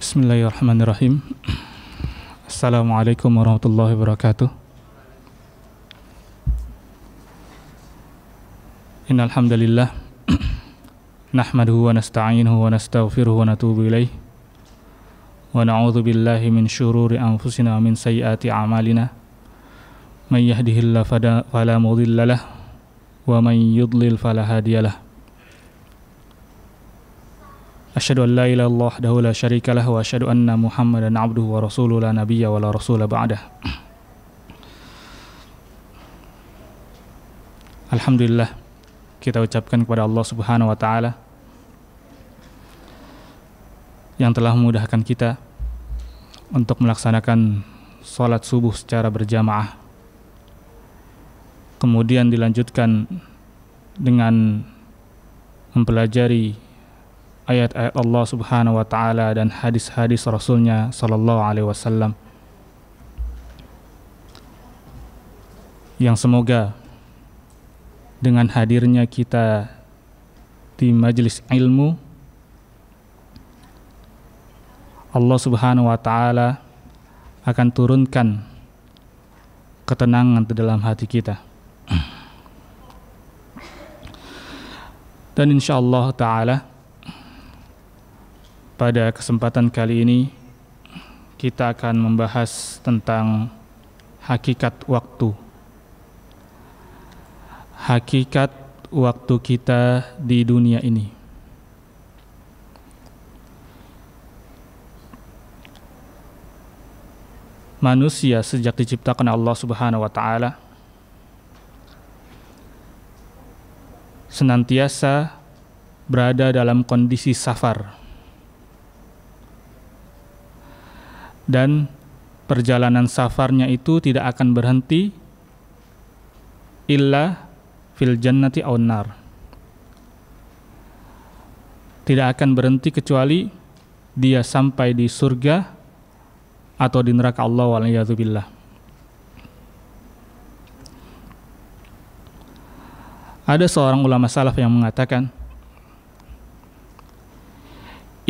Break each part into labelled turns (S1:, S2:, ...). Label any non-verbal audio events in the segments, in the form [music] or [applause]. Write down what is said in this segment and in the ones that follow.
S1: Bismillahirrahmanirrahim. Assalamualaikum warahmatullahi wabarakatuh. Innal hamdalillah nahmaduhu wa nasta'inuhu wa nastaghfiruhu wa natubu ilayh. Wa na'udzu billahi min shururi anfusina wa min sayyiati a'malina. May yahdihillahu fala mudilla lah wa man yudlil fala hadiyalah. أشهد أن لا إله إلا الله وحده wa شريك anna muhammadan أن wa عبده la nabiyya wa la رسول ba'dah. Alhamdulillah kita ucapkan kepada Allah Subhanahu wa taala yang telah memudahkan kita untuk melaksanakan salat subuh secara berjamaah. Kemudian dilanjutkan dengan mempelajari ayat-ayat Allah Subhanahu wa taala dan hadis-hadis Rasulnya sallallahu alaihi wasallam. Yang semoga dengan hadirnya kita di majelis ilmu Allah Subhanahu wa taala akan turunkan ketenangan di dalam hati kita. Dan insya Allah Ta'ala pada kesempatan kali ini kita akan membahas tentang hakikat waktu. Hakikat waktu kita di dunia ini. Manusia sejak diciptakan Allah Subhanahu wa taala senantiasa berada dalam kondisi safar dan perjalanan safarnya itu tidak akan berhenti illa fil jannati aun Tidak akan berhenti kecuali dia sampai di surga atau di neraka Allah waliyadzubillah. Ada seorang ulama salaf yang mengatakan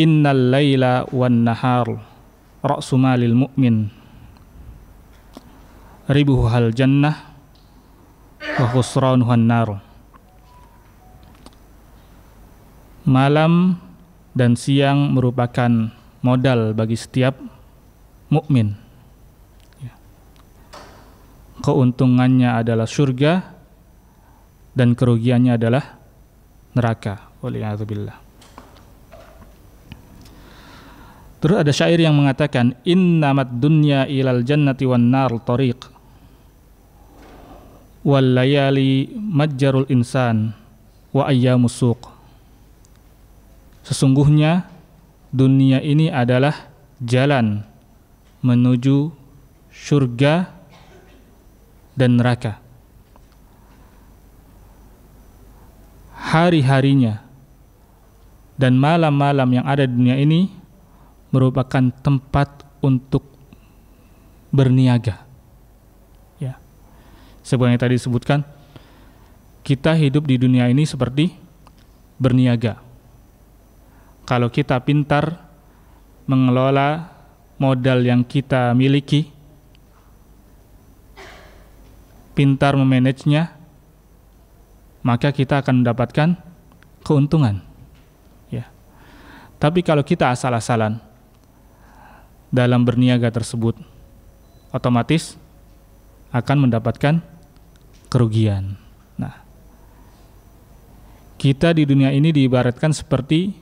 S1: Innal layla wan nahar ra'su malil mu'min ribuhu hal jannah wa khusranuhu nar malam dan siang merupakan modal bagi setiap mukmin keuntungannya adalah surga dan kerugiannya adalah neraka. Waliyahzubillah. Terus ada syair yang mengatakan innamat dunya ilal jannati wan nar tariq wal layali majjarul insan wa ayyamus suq. Sesungguhnya dunia ini adalah jalan menuju surga dan neraka. Hari-harinya dan malam-malam yang ada di dunia ini merupakan tempat untuk berniaga. Ya. Seperti tadi disebutkan, kita hidup di dunia ini seperti berniaga. Kalau kita pintar mengelola modal yang kita miliki, pintar memanagenya, maka kita akan mendapatkan keuntungan. Ya. Tapi kalau kita asal-asalan, dalam berniaga tersebut, otomatis akan mendapatkan kerugian. Nah, kita di dunia ini diibaratkan seperti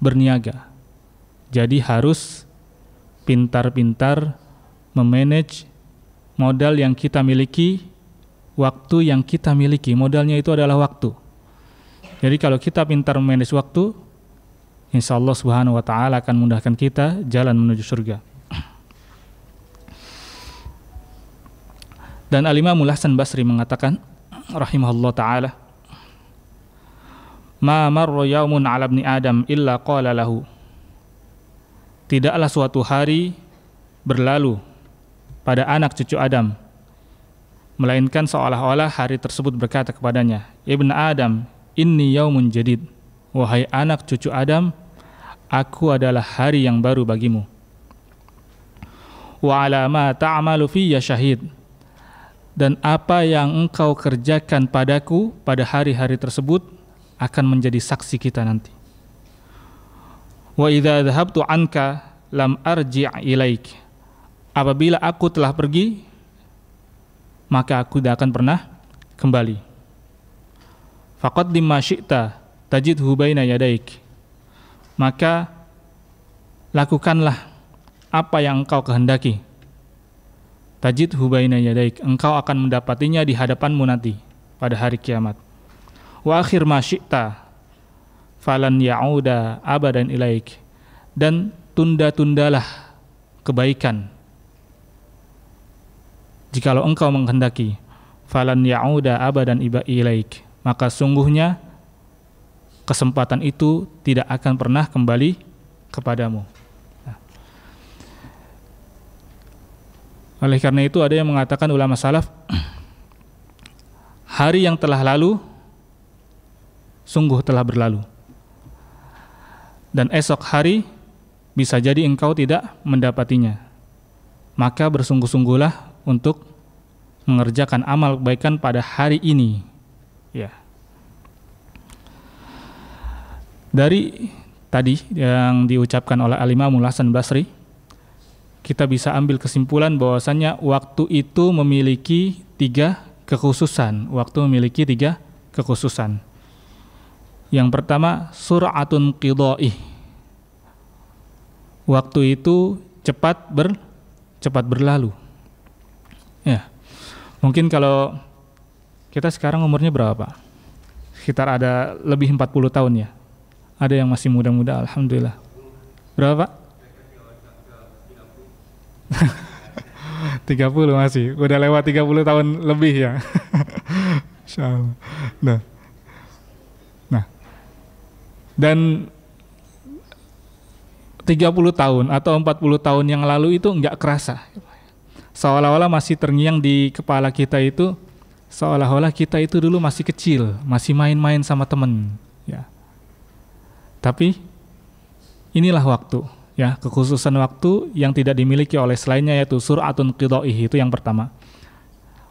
S1: berniaga. Jadi harus pintar-pintar memanage modal yang kita miliki, waktu yang kita miliki. Modalnya itu adalah waktu. Jadi kalau kita pintar memanage waktu, Insya Allah subhanahu wa ta'ala akan mudahkan kita jalan menuju surga. Dan Al-Imamul Hasan Basri mengatakan, rahimahullah ta'ala, Ma marru yaumun ala ibni Adam illa qala lahu. Tidaklah suatu hari berlalu pada anak cucu Adam, melainkan seolah-olah hari tersebut berkata kepadanya, Ibn Adam, ini yaumun jadid. Wahai anak cucu Adam, Aku adalah hari yang baru bagimu. Wa ala ma ta'malu fiyya syahid. Dan apa yang engkau kerjakan padaku pada hari-hari tersebut akan menjadi saksi kita nanti. Wa idza dhahabtu anka lam arji' ilaik. Apabila aku telah pergi, maka aku tidak akan pernah kembali. Faqad lima syi'ta tajidhu baina yadaik maka lakukanlah apa yang engkau kehendaki. Tajid hubaina yadaik, engkau akan mendapatinya di hadapanmu nanti pada hari kiamat. Wa akhir ma falan ya'uda abadan ilaik. Dan tunda-tundalah kebaikan. Jikalau engkau menghendaki, falan ya'uda abadan iba ilaik. Maka sungguhnya kesempatan itu tidak akan pernah kembali kepadamu. Nah. Oleh karena itu ada yang mengatakan ulama salaf [clears throat] hari yang telah lalu sungguh telah berlalu. Dan esok hari bisa jadi engkau tidak mendapatinya. Maka bersungguh-sungguhlah untuk mengerjakan amal kebaikan pada hari ini Dari tadi yang diucapkan oleh alimah imam Hasan Basri, kita bisa ambil kesimpulan bahwasanya waktu itu memiliki tiga kekhususan. Waktu memiliki tiga kekhususan. Yang pertama, suratun qidai. Waktu itu cepat ber cepat berlalu. Ya. Mungkin kalau kita sekarang umurnya berapa, Pak? Sekitar ada lebih 40 tahun ya ada yang masih muda-muda alhamdulillah berapa pak 30 [laughs] masih udah lewat 30 tahun lebih ya [laughs] nah nah dan 30 tahun atau 40 tahun yang lalu itu nggak kerasa. Seolah-olah masih terngiang di kepala kita itu, seolah-olah kita itu dulu masih kecil, masih main-main sama temen. Ya. Tapi inilah waktu ya kekhususan waktu yang tidak dimiliki oleh selainnya yaitu suratun qidaihi itu yang pertama.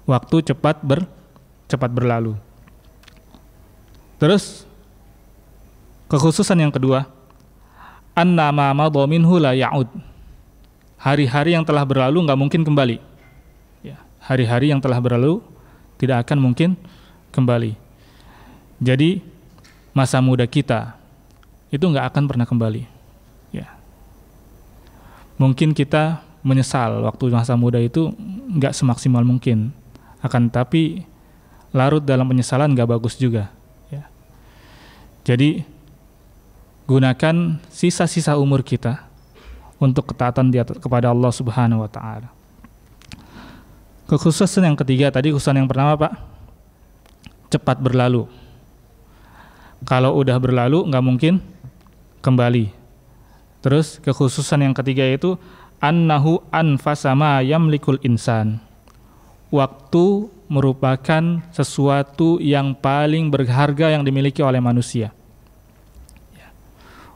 S1: Waktu cepat ber cepat berlalu. Terus kekhususan yang kedua annama madha minhu la ya'ud. Hari-hari yang telah berlalu nggak mungkin kembali. Ya, hari-hari yang telah berlalu tidak akan mungkin kembali. Jadi masa muda kita itu nggak akan pernah kembali. Ya. Mungkin kita menyesal waktu masa muda itu nggak semaksimal mungkin. Akan tapi larut dalam penyesalan nggak bagus juga. Ya. Jadi gunakan sisa-sisa umur kita untuk ketaatan di atas, kepada Allah Subhanahu wa taala. Kekhususan yang ketiga tadi khususan yang pertama Pak cepat berlalu. Kalau udah berlalu nggak mungkin kembali. Terus kekhususan yang ketiga itu annahu anfasama yamlikul insan. Waktu merupakan sesuatu yang paling berharga yang dimiliki oleh manusia. Ya.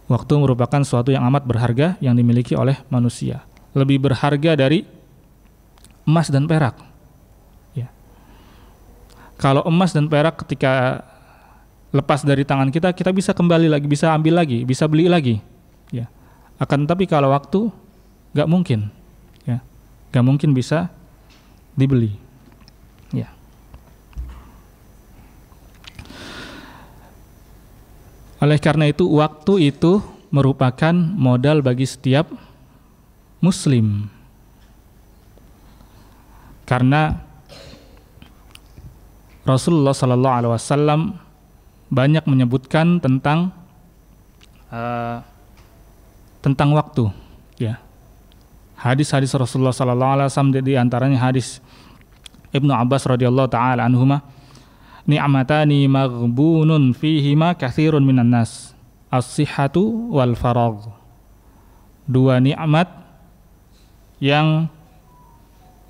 S1: Waktu merupakan sesuatu yang amat berharga yang dimiliki oleh manusia. Lebih berharga dari emas dan perak. Ya. Kalau emas dan perak ketika lepas dari tangan kita, kita bisa kembali lagi, bisa ambil lagi, bisa beli lagi. Ya. Akan tapi kalau waktu, nggak mungkin. Ya. Nggak mungkin bisa dibeli. Ya. Oleh karena itu, waktu itu merupakan modal bagi setiap muslim. Karena Rasulullah Sallallahu Alaihi Wasallam banyak menyebutkan tentang uh, tentang waktu, ya. Hadis-hadis Rasulullah Sallallahu Alaihi Wasallam di antaranya hadis Ibnu Abbas radhiyallahu taala anhu ma ni anhuma ni'matani maghbunun fihima kathirun minan nas as-sihhatu wal faragh dua nikmat yang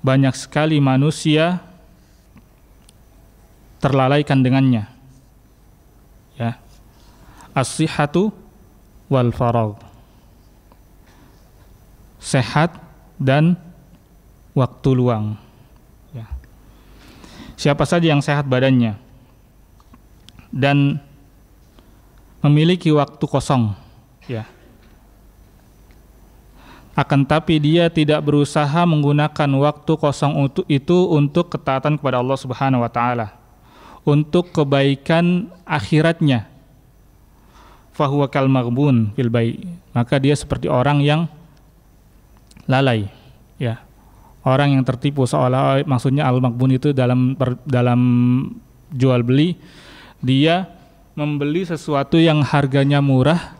S1: banyak sekali manusia terlalaikan dengannya as sihatu wal farag Sehat dan waktu luang. Ya. Siapa saja yang sehat badannya dan memiliki waktu kosong, ya. Akan tapi dia tidak berusaha menggunakan waktu kosong itu untuk ketaatan kepada Allah Subhanahu wa taala, untuk kebaikan akhiratnya, fahuwa kal marbun fil bayi. Maka dia seperti orang yang lalai, ya. Orang yang tertipu seolah maksudnya al makbun itu dalam per, dalam jual beli dia membeli sesuatu yang harganya murah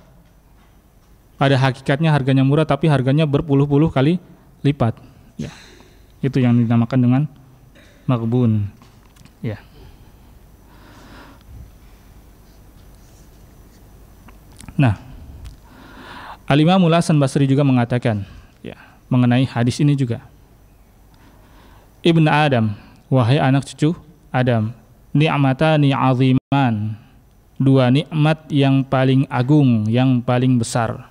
S1: pada hakikatnya harganya murah tapi harganya berpuluh-puluh kali lipat. Ya. Itu yang dinamakan dengan makbun Nah, Alimah Mulasan Basri juga mengatakan ya, mengenai hadis ini juga. Ibn Adam, wahai anak cucu Adam, ni'matani aziman. Dua nikmat yang paling agung, yang paling besar.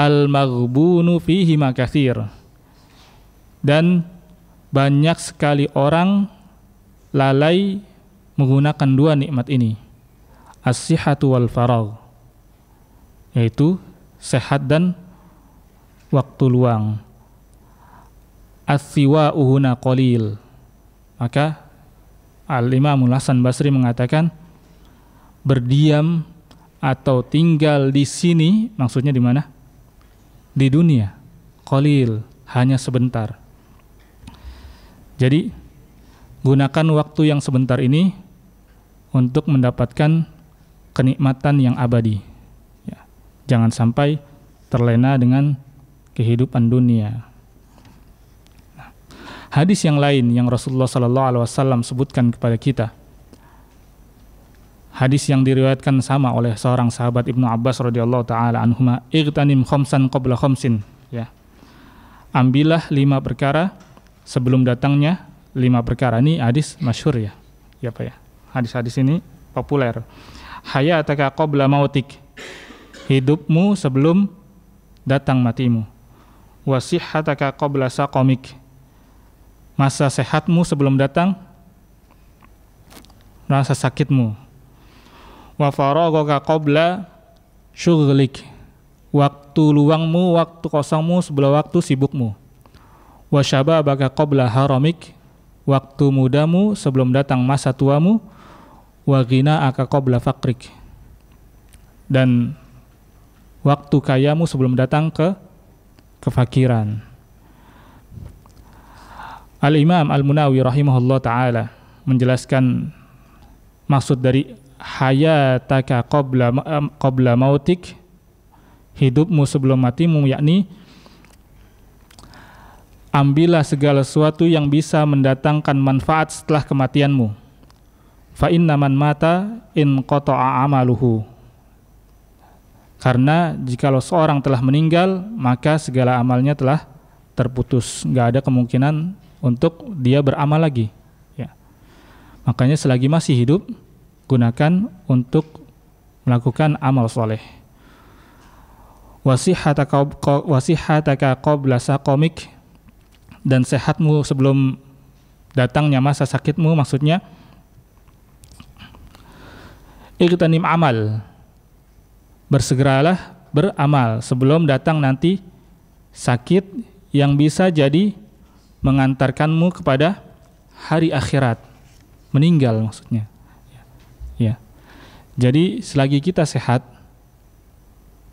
S1: Al-maghbunu fihi makathir. Dan banyak sekali orang lalai menggunakan dua nikmat ini. As-sihatu wal faragh yaitu sehat dan waktu luang. Asiwa uhuna kolil. Maka Al-Imam Hasan Basri mengatakan berdiam atau tinggal di sini maksudnya di mana? Di dunia. Kolil hanya sebentar. Jadi gunakan waktu yang sebentar ini untuk mendapatkan kenikmatan yang abadi. Jangan sampai terlena dengan kehidupan dunia. hadis yang lain yang Rasulullah Sallallahu Alaihi Wasallam sebutkan kepada kita, hadis yang diriwayatkan sama oleh seorang sahabat Ibnu Abbas radhiyallahu taala anhuma irtanim khomsan qabla khomsin ya ambillah lima perkara sebelum datangnya lima perkara ini hadis masyhur ya ya pak ya hadis-hadis ini populer hayataka qabla mautik hidupmu sebelum datang matimu. Wasihataka qabla saqamik. Masa sehatmu sebelum datang rasa sakitmu. Wa faragaka qabla syughlik. Waktu luangmu, waktu kosongmu sebelum waktu sibukmu. Wa syababaka qabla haramik. Waktu mudamu sebelum datang masa tuamu. Wa ghinaaka qabla faqrik. Dan waktu kayamu sebelum datang ke kefakiran. Al-Imam Al-Munawi rahimahullah taala menjelaskan maksud dari hayataka qabla qabla mautik hidupmu sebelum matimu yakni ambillah segala sesuatu yang bisa mendatangkan manfaat setelah kematianmu fa inna man mata in qata'a amaluhu karena jikalau seorang telah meninggal, maka segala amalnya telah terputus. Nggak ada kemungkinan untuk dia beramal lagi. Ya. Makanya selagi masih hidup, gunakan untuk melakukan amal soleh. Wasihataka qabla komik dan sehatmu sebelum datangnya masa sakitmu maksudnya ikutanim amal bersegeralah beramal sebelum datang nanti sakit yang bisa jadi mengantarkanmu kepada hari akhirat meninggal maksudnya ya, ya. jadi selagi kita sehat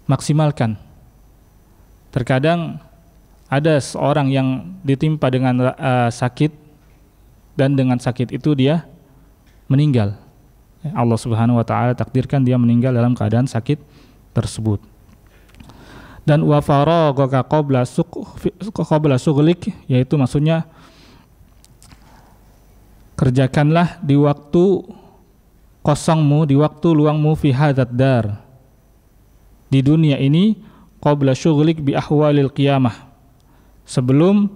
S1: maksimalkan terkadang ada seorang yang ditimpa dengan uh, sakit dan dengan sakit itu dia meninggal ya, Allah Subhanahu wa taala takdirkan dia meninggal dalam keadaan sakit tersebut. Dan wa faragaka qabla qabla yaitu maksudnya kerjakanlah di waktu kosongmu, di waktu luangmu fi hadat dar. Di dunia ini qabla syughlik bi ahwalil qiyamah. Sebelum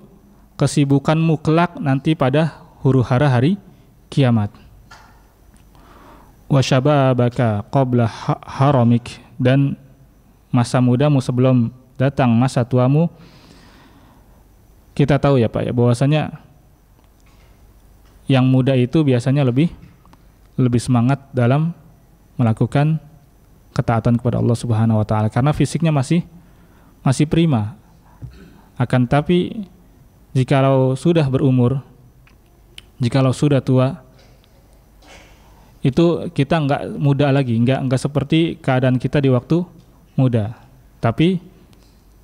S1: kesibukanmu kelak nanti pada huru-hara hari kiamat. Wa syababaka qabla haramik dan masa mudamu sebelum datang masa tuamu kita tahu ya Pak ya bahwasanya yang muda itu biasanya lebih lebih semangat dalam melakukan ketaatan kepada Allah Subhanahu wa taala karena fisiknya masih masih prima. Akan tapi jikalau sudah berumur jikalau sudah tua itu kita nggak muda lagi, nggak nggak seperti keadaan kita di waktu muda. Tapi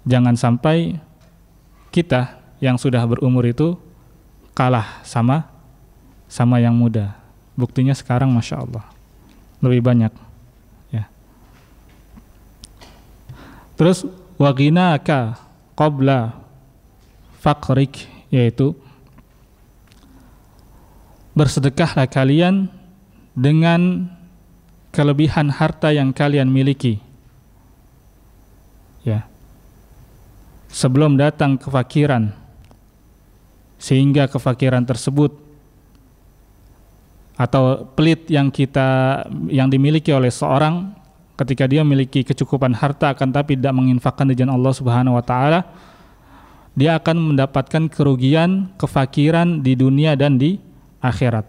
S1: jangan sampai kita yang sudah berumur itu kalah sama sama yang muda. Buktinya sekarang masya Allah lebih banyak. Ya. Terus ka qabla fakrik yaitu bersedekahlah kalian dengan kelebihan harta yang kalian miliki. Ya. Sebelum datang kefakiran sehingga kefakiran tersebut atau pelit yang kita yang dimiliki oleh seorang ketika dia memiliki kecukupan harta akan tapi tidak menginfakkan di jalan Allah Subhanahu wa taala dia akan mendapatkan kerugian, kefakiran di dunia dan di akhirat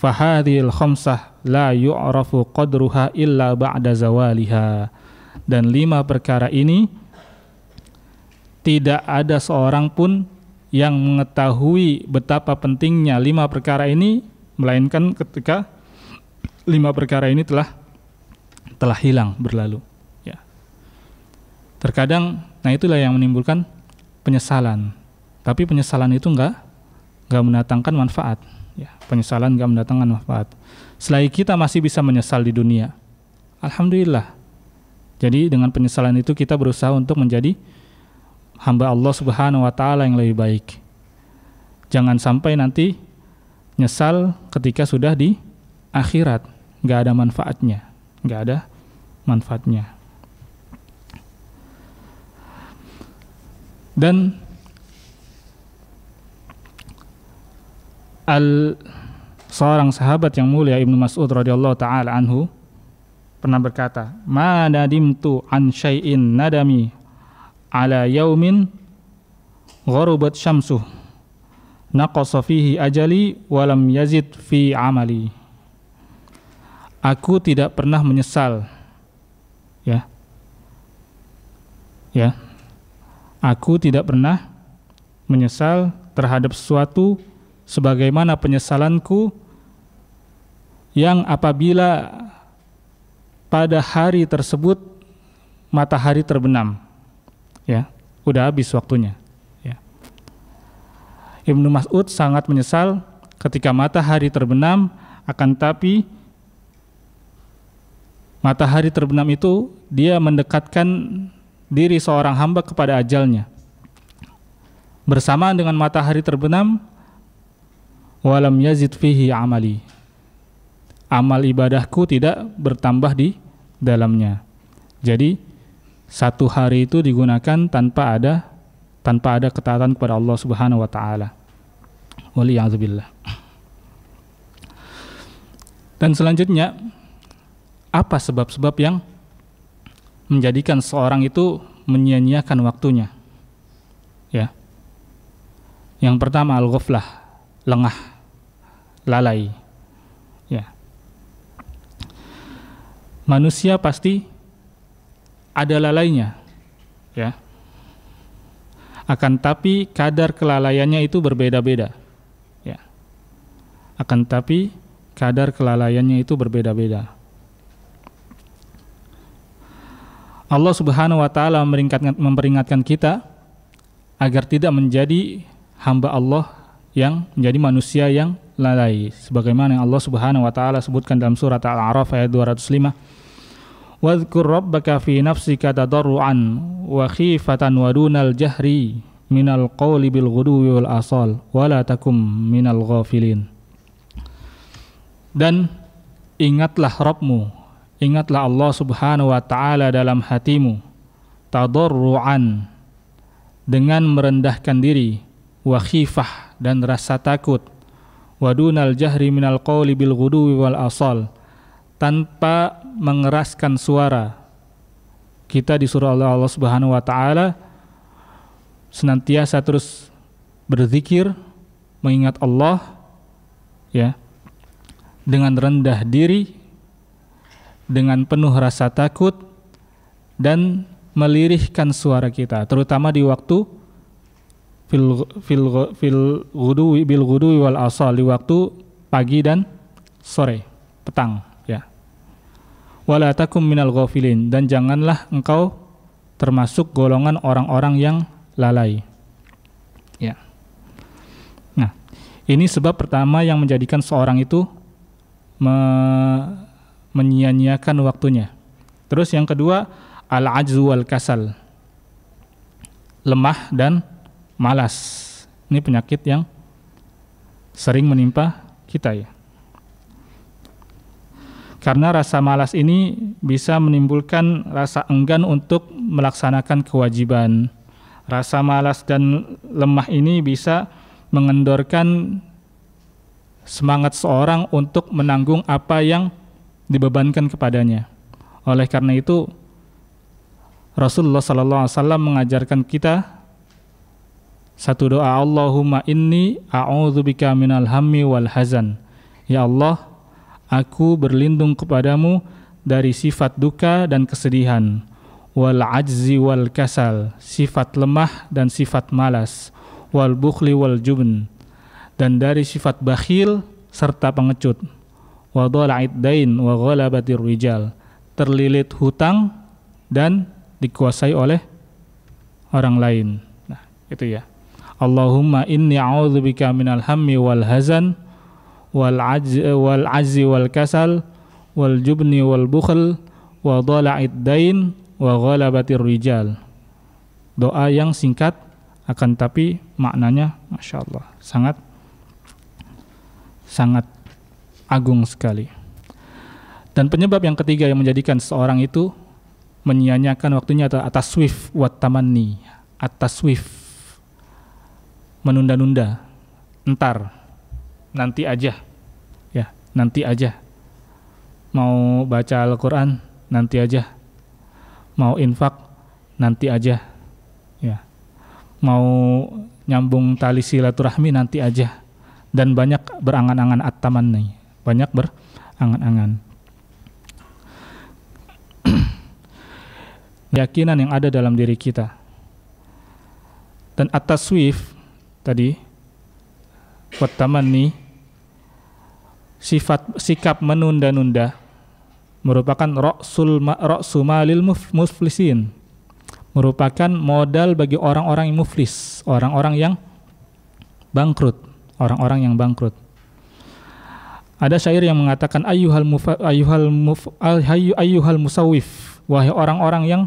S1: fahadil khamsah la yu'rafu qadruha illa ba'da zawaliha dan lima perkara ini tidak ada seorang pun yang mengetahui betapa pentingnya lima perkara ini melainkan ketika lima perkara ini telah telah hilang berlalu ya terkadang nah itulah yang menimbulkan penyesalan tapi penyesalan itu enggak enggak mendatangkan manfaat Ya, penyesalan gak mendatangkan manfaat. Selain kita masih bisa menyesal di dunia. Alhamdulillah. Jadi dengan penyesalan itu kita berusaha untuk menjadi hamba Allah Subhanahu wa taala yang lebih baik. Jangan sampai nanti nyesal ketika sudah di akhirat, gak ada manfaatnya, gak ada manfaatnya. Dan al seorang sahabat yang mulia Ibnu Mas'ud radhiyallahu taala anhu pernah berkata, "Ma nadimtu an syai'in nadami ala yaumin gharubat syamsu naqasa fihi ajali walam yazid fi amali." Aku tidak pernah menyesal ya. Ya. Aku tidak pernah menyesal terhadap sesuatu sebagaimana penyesalanku yang apabila pada hari tersebut matahari terbenam ya udah habis waktunya ya. Ibnu Mas'ud sangat menyesal ketika matahari terbenam akan tapi matahari terbenam itu dia mendekatkan diri seorang hamba kepada ajalnya bersamaan dengan matahari terbenam walam yazid fihi amali. Amal ibadahku tidak bertambah di dalamnya. Jadi satu hari itu digunakan tanpa ada tanpa ada ketaatan kepada Allah Subhanahu wa taala. Waliyahzubillah. Dan selanjutnya apa sebab-sebab yang menjadikan seorang itu menyia-nyiakan waktunya? Ya. Yang pertama al-ghaflah, lengah lalai. Ya. Manusia pasti ada lalainya. Ya. Akan tapi kadar kelalaiannya itu berbeda-beda. Ya. Akan tapi kadar kelalaiannya itu berbeda-beda. Allah Subhanahu wa taala memperingatkan kita agar tidak menjadi hamba Allah yang menjadi manusia yang lalai sebagaimana yang Allah Subhanahu wa taala sebutkan dalam surat Al-A'raf ayat 205 Wadhkur rabbaka fi nafsika tadarruan wa khifatan wa dunal jahri minal qawli bil ghuduwi wal asal wa la takum minal ghafilin. Dan ingatlah Rabbmu, ingatlah Allah Subhanahu wa taala dalam hatimu tadarruan dengan merendahkan diri wa khifah dan rasa takut wadunal jahri minal qawli bil ghuduwi wal asal tanpa mengeraskan suara kita disuruh oleh Allah Subhanahu wa taala senantiasa terus berzikir mengingat Allah ya dengan rendah diri dengan penuh rasa takut dan melirihkan suara kita terutama di waktu fil fil fil ghudui bil gudu wal asal di waktu pagi dan sore petang ya walatakum min minal ghafilin dan janganlah engkau termasuk golongan orang-orang yang lalai ya nah ini sebab pertama yang menjadikan seorang itu me menyia-nyiakan waktunya terus yang kedua al ajzu wal kasal lemah dan malas. Ini penyakit yang sering menimpa kita ya. Karena rasa malas ini bisa menimbulkan rasa enggan untuk melaksanakan kewajiban. Rasa malas dan lemah ini bisa mengendorkan semangat seorang untuk menanggung apa yang dibebankan kepadanya. Oleh karena itu Rasulullah SAW mengajarkan kita satu doa Allahumma inni a'udzubika minal hammi wal hazan. Ya Allah, aku berlindung kepadamu dari sifat duka dan kesedihan, wal ajzi wal kasal, sifat lemah dan sifat malas, wal bukhli wal jubn, dan dari sifat bakhil serta pengecut, wa dhala'id dain wa ghalabatir rijal, terlilit hutang dan dikuasai oleh orang lain. Nah, itu ya. Allahumma inni a'udzubika minal hammi wal hazan wal ajz wal azzi wal kasal wal jubni wal bukhl wa dhala'id dain wa ghalabatir rijal. Doa yang singkat akan tapi maknanya Masya Allah sangat sangat agung sekali. Dan penyebab yang ketiga yang menjadikan seorang itu menyia waktunya adalah atas swift wat tamanni, atas swift menunda-nunda, entar, nanti aja, ya nanti aja. Mau baca Al-Quran nanti aja, mau infak nanti aja, ya. Mau nyambung tali silaturahmi nanti aja. Dan banyak berangan-angan ataman nih, banyak berangan-angan. [clears throat] Keyakinan yang ada dalam diri kita. Dan atas swift tadi pertama nih sifat sikap menunda-nunda merupakan roksul sumalil muflisin merupakan modal bagi orang-orang yang muflis orang-orang yang bangkrut orang-orang yang bangkrut ada syair yang mengatakan ayuhal mufa, ayuhal muf, ayuhal musawif wahai orang-orang yang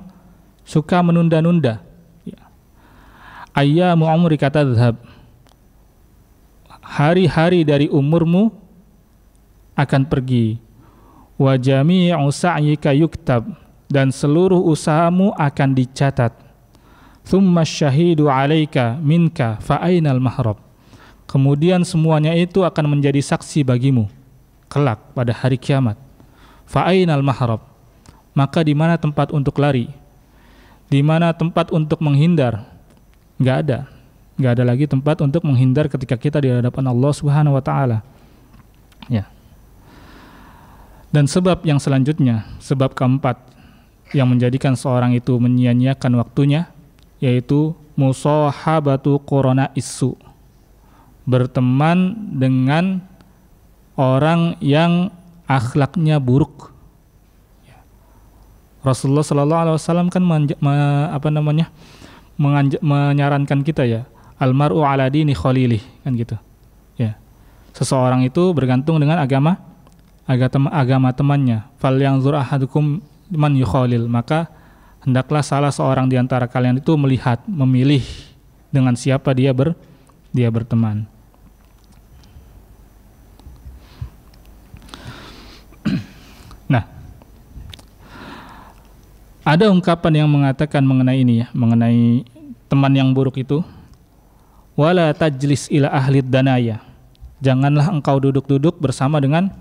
S1: suka menunda-nunda ayyamu kata dhab hari-hari dari umurmu akan pergi wa jami'u sa'yika yuktab dan seluruh usahamu akan dicatat thumma syahidu alaika minka fa'ainal mahrab kemudian semuanya itu akan menjadi saksi bagimu kelak pada hari kiamat fa'ainal mahrab maka di mana tempat untuk lari di mana tempat untuk menghindar nggak ada nggak ada lagi tempat untuk menghindar ketika kita di hadapan Allah Subhanahu wa taala ya dan sebab yang selanjutnya sebab keempat yang menjadikan seorang itu menyia-nyiakan waktunya yaitu musahabatu corona isu berteman dengan orang yang akhlaknya buruk ya. Rasulullah Shallallahu Alaihi Wasallam kan apa namanya menyarankan kita ya almaru aladi dini khalili kan gitu ya seseorang itu bergantung dengan agama agama, agama temannya fal yang ahadukum man yukhalil maka hendaklah salah seorang di antara kalian itu melihat memilih dengan siapa dia ber dia berteman Ada ungkapan yang mengatakan mengenai ini ya, mengenai teman yang buruk itu. Wala tajlis ila ahli danaya. Janganlah engkau duduk-duduk bersama dengan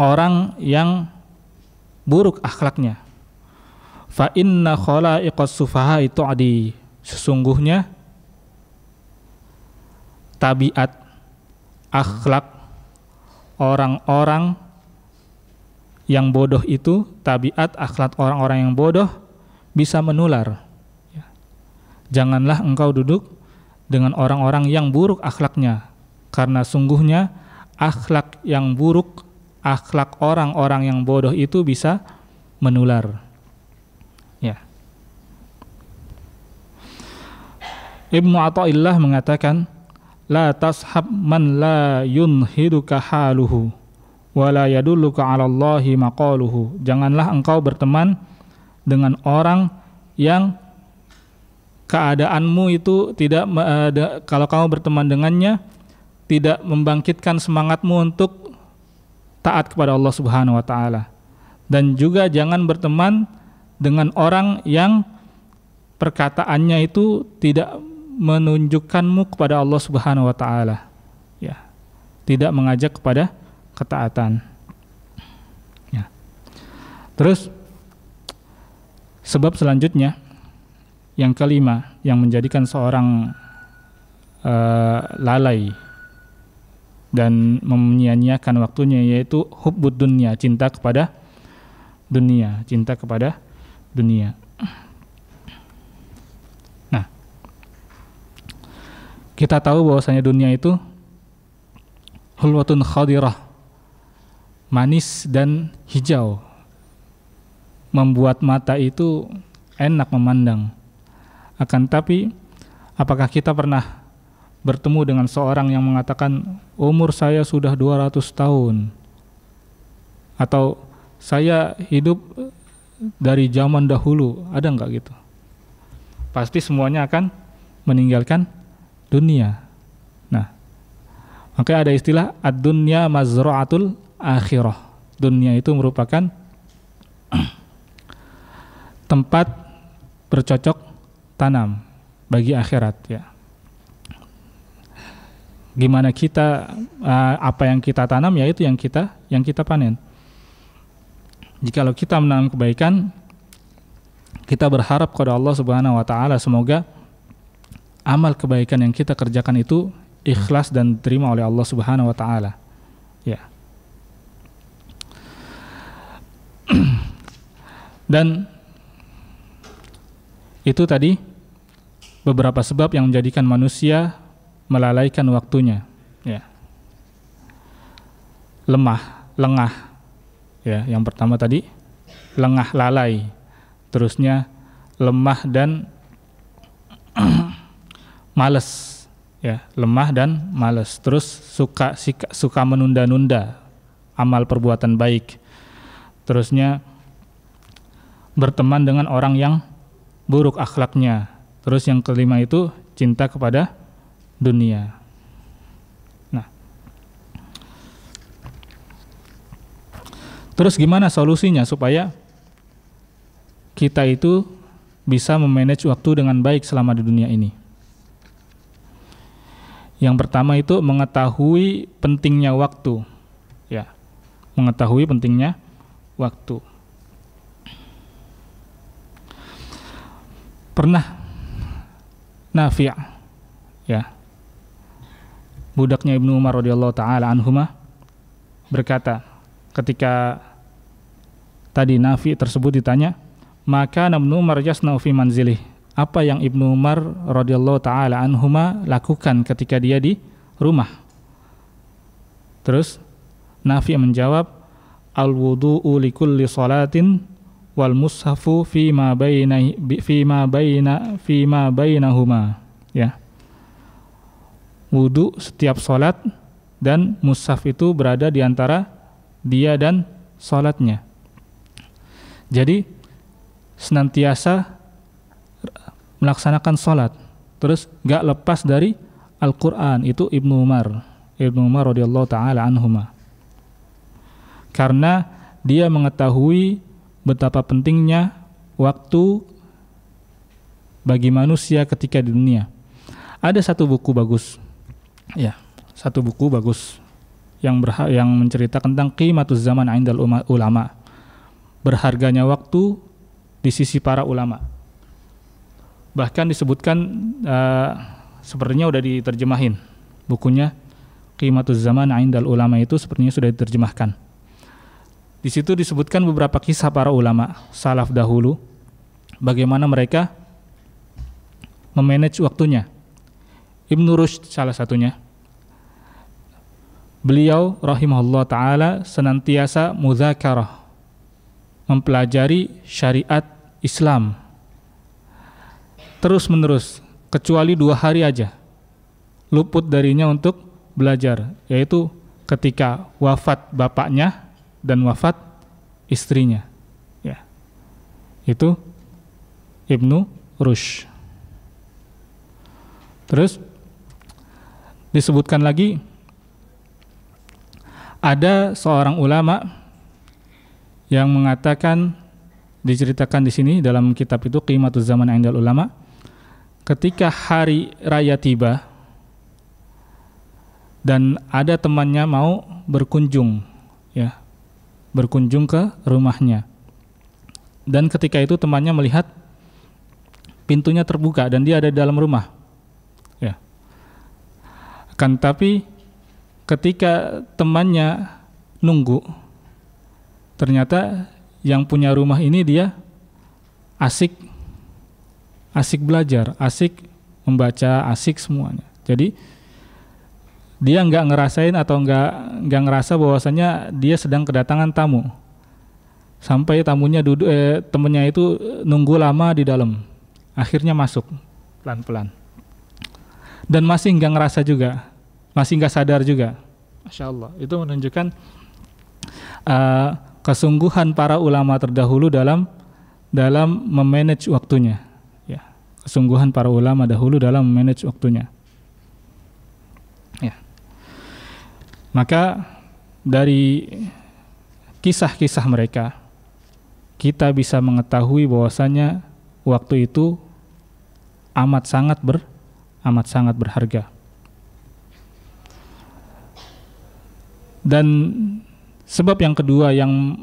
S1: orang yang buruk akhlaknya. Fa inna khalaiqas sufaha itu adi. Sesungguhnya tabiat akhlak orang-orang yang bodoh itu, tabiat akhlak orang-orang yang bodoh bisa menular. Ya. Janganlah engkau duduk dengan orang-orang yang buruk akhlaknya, karena sungguhnya akhlak yang buruk, akhlak orang-orang yang bodoh itu bisa menular. Ya. Ibnu Athaillah mengatakan, "La tashab man la yunhiduka haluhu." wala yadulluka 'ala Allahi maqaluhu. Janganlah engkau berteman dengan orang yang keadaanmu itu tidak eh, kalau kamu berteman dengannya tidak membangkitkan semangatmu untuk taat kepada Allah Subhanahu wa taala. Dan juga jangan berteman dengan orang yang perkataannya itu tidak menunjukkanmu kepada Allah Subhanahu wa taala. Ya. Tidak mengajak kepada ketaatan. Ya. Terus sebab selanjutnya yang kelima yang menjadikan seorang uh, lalai dan menyia-nyiakan waktunya yaitu hubbud dunia, cinta kepada dunia, cinta kepada dunia. Nah, kita tahu bahwasanya dunia itu hulwatun khadirah manis dan hijau membuat mata itu enak memandang akan tapi apakah kita pernah bertemu dengan seorang yang mengatakan umur saya sudah 200 tahun atau saya hidup eh, dari zaman dahulu ada enggak gitu pasti semuanya akan meninggalkan dunia nah makanya ada istilah ad-dunya mazra'atul akhirah. Dunia itu merupakan tempat bercocok tanam bagi akhirat ya. Gimana kita eh, apa yang kita tanam ya itu yang kita yang kita panen. Jikalau kita menanam kebaikan, kita berharap kepada Allah Subhanahu wa taala semoga amal kebaikan yang kita kerjakan itu ikhlas dan diterima oleh Allah Subhanahu wa taala. [clears throat] Dan itu tadi beberapa sebab yang menjadikan manusia melalaikan waktunya. Ya. Lemah, lengah. Ya, yang pertama tadi lengah lalai. Terusnya lemah dan [clears throat] males ya lemah dan males, terus suka suka menunda-nunda amal perbuatan baik terusnya berteman dengan orang yang buruk akhlaknya. Terus yang kelima itu cinta kepada dunia. Nah. Terus gimana solusinya supaya kita itu bisa memanage waktu dengan baik selama di dunia ini? Yang pertama itu mengetahui pentingnya waktu. Ya. Mengetahui pentingnya waktu. Pernah Nafi' ya. Budaknya Ibnu Umar radhiyallahu taala anhuma berkata ketika tadi Nafi' tersebut ditanya, maka Ibnu Umar yasna'u fi manzilih. Apa yang Ibnu Umar radhiyallahu taala anhuma lakukan ketika dia di rumah? Terus Nafi menjawab, al-wudu'u li kulli salatin wal mushafu fi ma baina fi ma baina fi ma bainahuma ya wudu setiap salat dan mushaf itu berada di antara dia dan salatnya jadi senantiasa melaksanakan salat terus gak lepas dari Al-Qur'an itu Ibnu Umar Ibnu Umar radhiyallahu taala anhumah karena dia mengetahui betapa pentingnya waktu bagi manusia ketika di dunia. Ada satu buku bagus, ya, satu buku bagus yang berha yang menceritakan tentang qimatus zaman indal ulama. Berharganya waktu di sisi para ulama. Bahkan disebutkan uh, sepertinya sudah diterjemahin bukunya Qimatus Zaman Aindal Ulama itu sepertinya sudah diterjemahkan. Di situ disebutkan beberapa kisah para ulama salaf dahulu bagaimana mereka memanage waktunya. Ibnu Rushd salah satunya. Beliau rahimahullah taala senantiasa muzakarah mempelajari syariat Islam terus-menerus kecuali dua hari aja luput darinya untuk belajar yaitu ketika wafat bapaknya dan wafat istrinya. Ya. Itu Ibnu Rush. Terus disebutkan lagi ada seorang ulama yang mengatakan diceritakan di sini dalam kitab itu Qimatuz Zaman Indal Ulama ketika hari raya tiba dan ada temannya mau berkunjung ya berkunjung ke rumahnya. Dan ketika itu temannya melihat pintunya terbuka dan dia ada di dalam rumah. Ya. Kan tapi ketika temannya nunggu ternyata yang punya rumah ini dia asik asik belajar, asik membaca, asik semuanya. Jadi dia nggak ngerasain atau nggak nggak ngerasa bahwasanya dia sedang kedatangan tamu sampai tamunya duduk eh, temennya itu nunggu lama di dalam akhirnya masuk pelan pelan dan masih nggak ngerasa juga masih nggak sadar juga masya Allah itu menunjukkan uh, kesungguhan para ulama terdahulu dalam dalam memanage waktunya ya kesungguhan para ulama dahulu dalam memanage waktunya Maka dari kisah-kisah mereka kita bisa mengetahui bahwasanya waktu itu amat sangat ber amat sangat berharga. Dan sebab yang kedua yang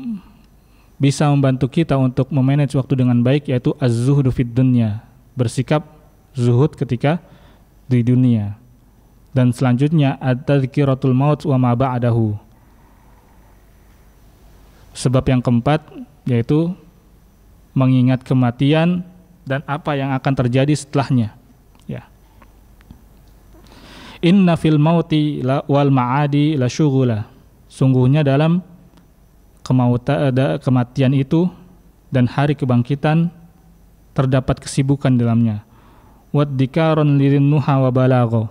S1: bisa membantu kita untuk memanage waktu dengan baik yaitu az-zuhdu fid dunya, bersikap zuhud ketika di dunia dan selanjutnya at-tadhkiratul maut wa ma ba'dahu. Sebab yang keempat yaitu mengingat kematian dan apa yang akan terjadi setelahnya. Ya. Inna fil mauti la wal ma'adi la syughula. Sungguhnya dalam kemauta, ada eh, kematian itu dan hari kebangkitan terdapat kesibukan dalamnya. Wad dikaron nuha wa balagho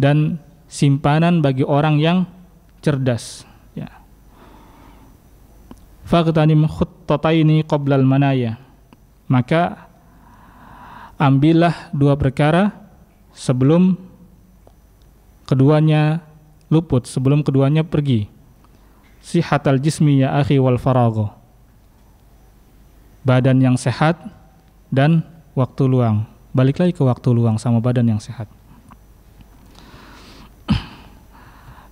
S1: dan simpanan bagi orang yang cerdas. Ya. khuttataini qoblal manaya. Maka ambillah dua perkara sebelum keduanya luput, sebelum keduanya pergi. Sihatal jismi ya akhi wal farago. Badan yang sehat dan waktu luang. Balik lagi ke waktu luang sama badan yang sehat.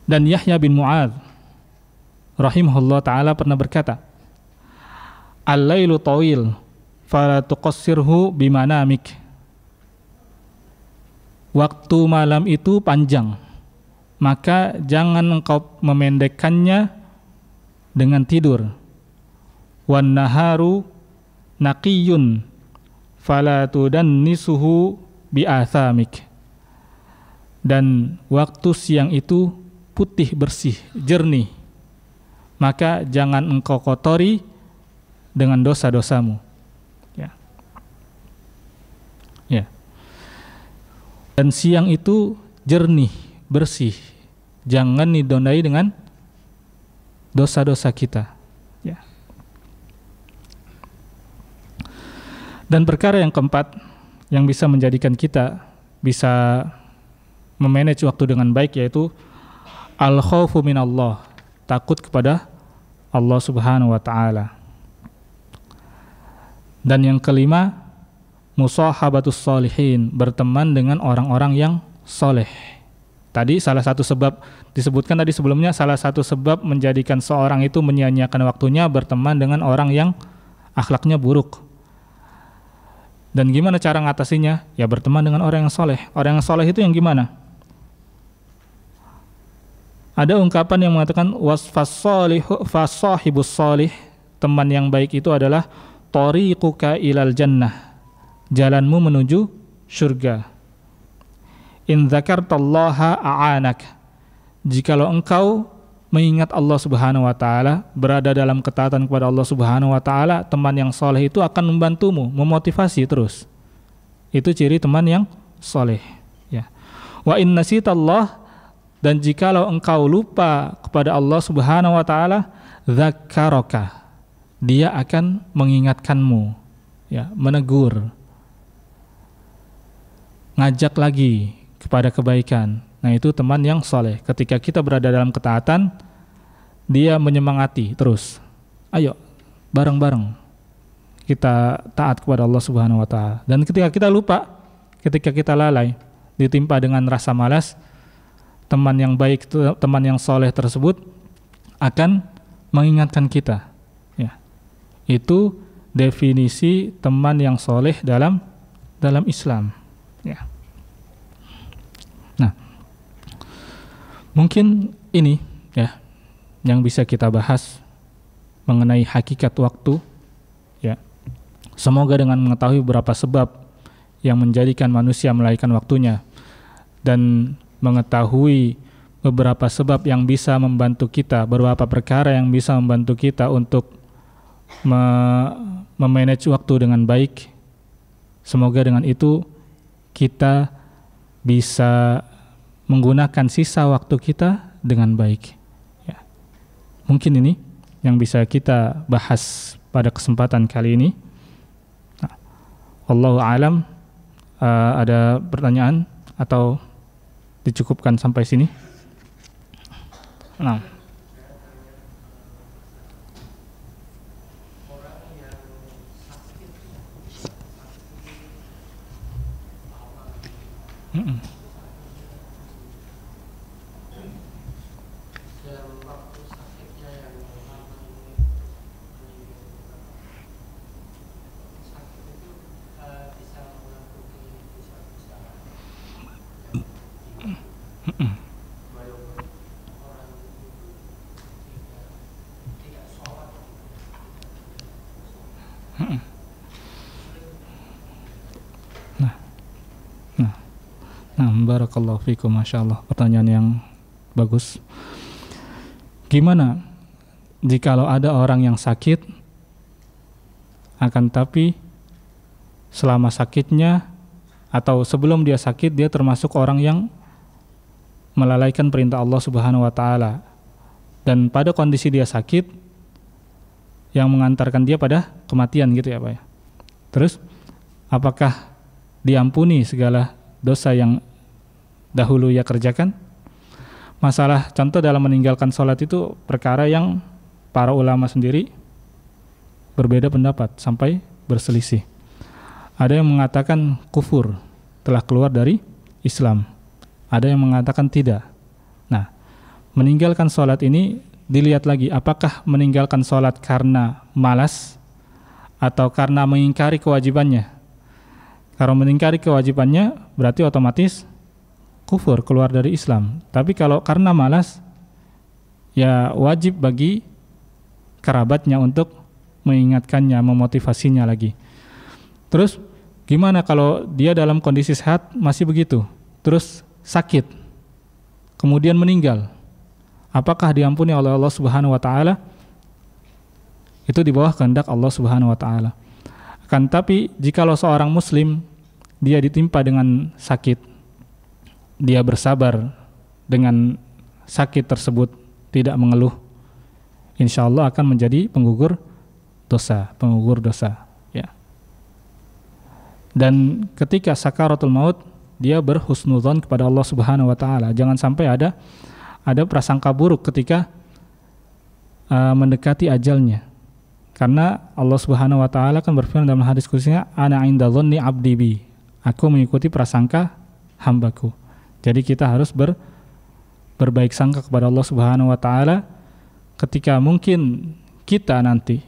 S1: Dan Yahya bin Mu'ad rahimahullah taala pernah berkata, al laylu tawil, fala bimanamik." Waktu malam itu panjang, maka jangan engkau memendekkannya dengan tidur. Wan naharu naqiyun fala tudannisuhu bi'athamik. Dan waktu siang itu putih bersih, jernih. Maka jangan engkau kotori dengan dosa-dosamu. Ya. Ya. Dan siang itu jernih, bersih. Jangan didonai dengan dosa-dosa kita. Ya. Dan perkara yang keempat yang bisa menjadikan kita bisa memanage waktu dengan baik yaitu al khawfu Allah takut kepada Allah Subhanahu wa taala dan yang kelima musahabatus salihin berteman dengan orang-orang yang soleh tadi salah satu sebab disebutkan tadi sebelumnya salah satu sebab menjadikan seorang itu menyia-nyiakan waktunya berteman dengan orang yang akhlaknya buruk dan gimana cara ngatasinya ya berteman dengan orang yang soleh orang yang soleh itu yang gimana ada ungkapan yang mengatakan wasfas salihu fasahibus solih, teman yang baik itu adalah kuka ilal jannah. Jalanmu menuju surga. In dzakartallaha a'anak. Jikalau engkau mengingat Allah Subhanahu wa taala, berada dalam ketaatan kepada Allah Subhanahu wa taala, teman yang soleh itu akan membantumu, memotivasi terus. Itu ciri teman yang soleh. Ya. Wa in nasitallah dan jikalau engkau lupa kepada Allah Subhanahu wa taala, dzakkaraka. Dia akan mengingatkanmu, ya, menegur. Ngajak lagi kepada kebaikan. Nah, itu teman yang soleh. Ketika kita berada dalam ketaatan, dia menyemangati terus. Ayo, bareng-bareng kita taat kepada Allah Subhanahu wa taala. Dan ketika kita lupa, ketika kita lalai, ditimpa dengan rasa malas, teman yang baik, teman yang soleh tersebut akan mengingatkan kita. Ya. Itu definisi teman yang soleh dalam dalam Islam. Ya. Nah, mungkin ini ya yang bisa kita bahas mengenai hakikat waktu. Ya, semoga dengan mengetahui beberapa sebab yang menjadikan manusia melahirkan waktunya dan mengetahui beberapa sebab yang bisa membantu kita, beberapa perkara yang bisa membantu kita untuk me memanage waktu dengan baik. Semoga dengan itu kita bisa menggunakan sisa waktu kita dengan baik. Ya. Mungkin ini yang bisa kita bahas pada kesempatan kali ini. Allah Allahu alam. Uh, ada pertanyaan atau dicukupkan sampai sini. Nah. Mm-mm. Nah, barakallahu fikum, masya Allah. Pertanyaan yang bagus. Gimana jikalau ada orang yang sakit, akan tapi selama sakitnya atau sebelum dia sakit dia termasuk orang yang melalaikan perintah Allah Subhanahu wa taala. Dan pada kondisi dia sakit yang mengantarkan dia pada kematian gitu ya, Pak ya. Terus apakah diampuni segala dosa yang dahulu ia kerjakan? Masalah contoh dalam meninggalkan sholat itu perkara yang para ulama sendiri berbeda pendapat sampai berselisih. Ada yang mengatakan kufur telah keluar dari Islam. Ada yang mengatakan tidak. Nah, meninggalkan sholat ini dilihat lagi apakah meninggalkan sholat karena malas atau karena mengingkari kewajibannya kalau meningkari kewajibannya berarti otomatis kufur keluar dari Islam. Tapi kalau karena malas ya wajib bagi kerabatnya untuk mengingatkannya, memotivasinya lagi. Terus gimana kalau dia dalam kondisi sehat masih begitu? Terus sakit. Kemudian meninggal. Apakah diampuni oleh Allah Subhanahu wa taala? Itu di bawah kehendak Allah Subhanahu wa taala kan tapi jikalau seorang muslim dia ditimpa dengan sakit, dia bersabar dengan sakit tersebut, tidak mengeluh, insya Allah akan menjadi penggugur dosa, penggugur dosa. Ya. Dan ketika sakaratul maut, dia berhusnuzon kepada Allah Subhanahu Wa Taala. Jangan sampai ada ada prasangka buruk ketika uh, mendekati ajalnya. Karena Allah Subhanahu wa taala kan berfirman dalam hadis kursinya ana inda dhanni abdi bi. Aku mengikuti prasangka hambaku. Jadi kita harus ber, berbaik sangka kepada Allah Subhanahu wa taala ketika mungkin kita nanti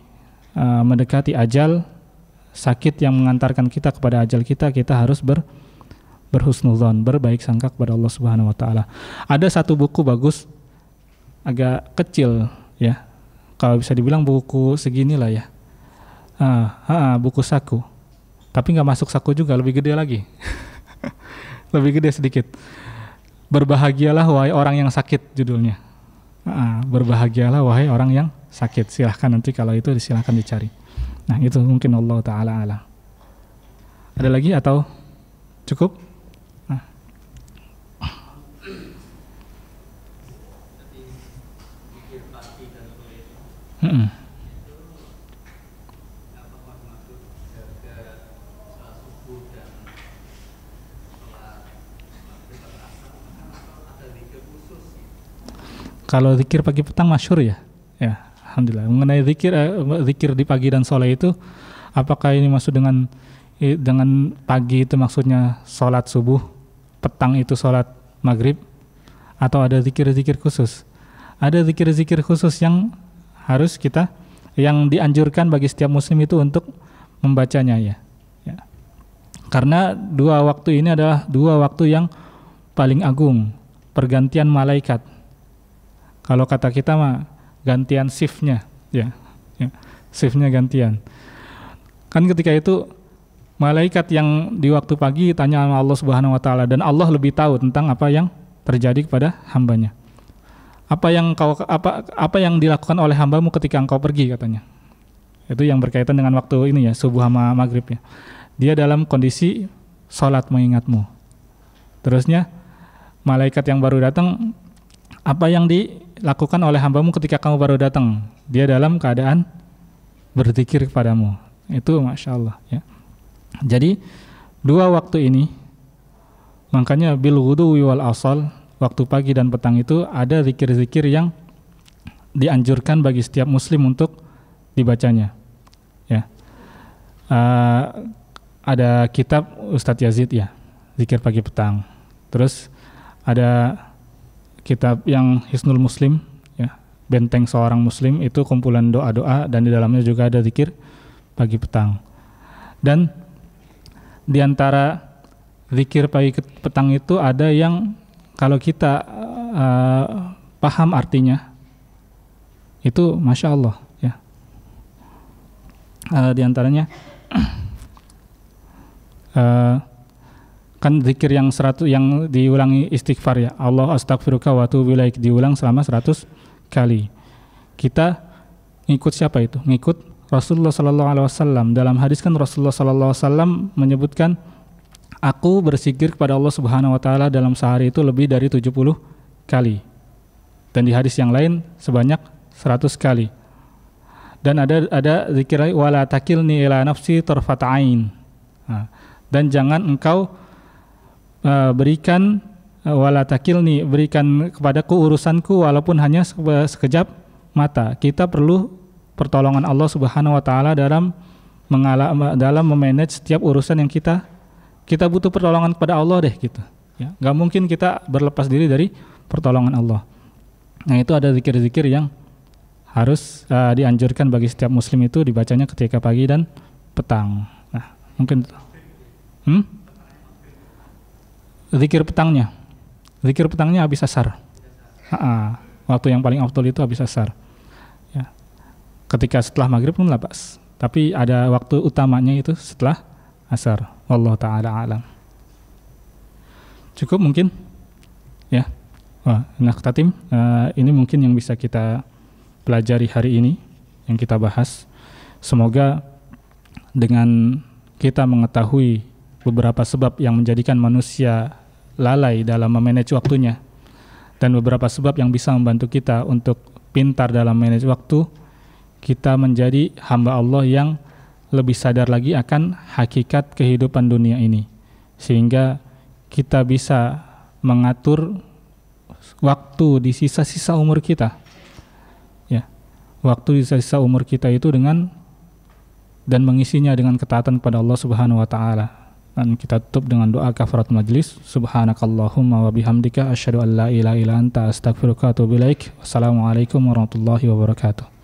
S1: uh, mendekati ajal sakit yang mengantarkan kita kepada ajal kita kita harus ber berhusnuzon berbaik sangka kepada Allah Subhanahu wa taala. Ada satu buku bagus agak kecil ya kalau bisa dibilang buku segini lah ya ah, ah, ah buku saku tapi nggak masuk saku juga lebih gede lagi [laughs] lebih gede sedikit berbahagialah wahai orang yang sakit judulnya ah, berbahagialah wahai orang yang sakit silahkan nanti kalau itu silahkan dicari nah itu mungkin Allah taala ada lagi atau cukup mm Kalau zikir pagi petang masyur ya? Ya, alhamdulillah. Mengenai zikir eh, zikir di pagi dan sholat itu apakah ini maksud dengan eh, dengan pagi itu maksudnya sholat subuh, petang itu sholat maghrib, atau ada zikir-zikir khusus? Ada zikir-zikir khusus yang harus kita yang dianjurkan bagi setiap muslim itu untuk membacanya ya. ya. Karena dua waktu ini adalah dua waktu yang paling agung, pergantian malaikat. Kalau kata kita mah gantian shiftnya ya, ya shiftnya gantian. Kan ketika itu malaikat yang di waktu pagi tanya sama Allah Subhanahu wa taala dan Allah lebih tahu tentang apa yang terjadi kepada hambanya apa yang kau apa apa yang dilakukan oleh hambamu ketika engkau pergi katanya itu yang berkaitan dengan waktu ini ya subuh sama maghrib ya dia dalam kondisi sholat mengingatmu terusnya malaikat yang baru datang apa yang dilakukan oleh hambamu ketika kamu baru datang dia dalam keadaan berzikir kepadamu itu masya Allah ya jadi dua waktu ini makanya bil wal asal waktu pagi dan petang itu ada zikir-zikir yang dianjurkan bagi setiap muslim untuk dibacanya. Ya. Uh, ada kitab Ustadz Yazid ya, zikir pagi petang. Terus ada kitab yang Hisnul Muslim ya, benteng seorang muslim itu kumpulan doa-doa dan di dalamnya juga ada zikir pagi petang. Dan di antara zikir pagi petang itu ada yang kalau kita uh, paham artinya itu masya Allah ya uh, eh, diantaranya uh, [clears throat] eh, kan zikir yang seratus yang diulangi istighfar ya Allah astagfiruka wa tuh ilaik diulang selama 100 kali. Kita ngikut siapa itu? Ngikut Rasulullah sallallahu alaihi wasallam. Dalam hadis kan Rasulullah sallallahu alaihi wasallam menyebutkan Aku bersikir kepada Allah Subhanahu wa taala dalam sehari itu lebih dari 70 kali. Dan di hadis yang lain sebanyak 100 kali. Dan ada ada zikir wala takilni ila nafsi tarfata'ain. dan jangan engkau e, berikan e, wala takilni berikan kepadaku urusanku walaupun hanya sekejap mata. Kita perlu pertolongan Allah Subhanahu wa taala dalam mengala, dalam memanage setiap urusan yang kita kita butuh pertolongan kepada Allah deh gitu. Ya, nggak mungkin kita berlepas diri dari pertolongan Allah. Nah itu ada zikir-zikir yang harus uh, dianjurkan bagi setiap muslim itu dibacanya ketika pagi dan petang. Nah mungkin hmm? zikir petangnya, zikir petangnya habis asar. Ha-ha. Waktu yang paling optimal itu habis asar. Ya. Ketika setelah maghrib pun lapas. Tapi ada waktu utamanya itu setelah asar. Allah taala alam. Cukup mungkin? Ya. nah Tatim, uh, ini mungkin yang bisa kita pelajari hari ini yang kita bahas. Semoga dengan kita mengetahui beberapa sebab yang menjadikan manusia lalai dalam memanage waktunya dan beberapa sebab yang bisa membantu kita untuk pintar dalam manage waktu, kita menjadi hamba Allah yang lebih sadar lagi akan hakikat kehidupan dunia ini sehingga kita bisa mengatur waktu di sisa-sisa umur kita ya waktu di sisa-sisa umur kita itu dengan dan mengisinya dengan ketaatan kepada Allah Subhanahu wa taala dan kita tutup dengan doa kafarat majlis subhanakallahumma wa bihamdika asyhadu an la ilaha illa anta astaghfiruka wa atubu ilaik wassalamualaikum warahmatullahi wabarakatuh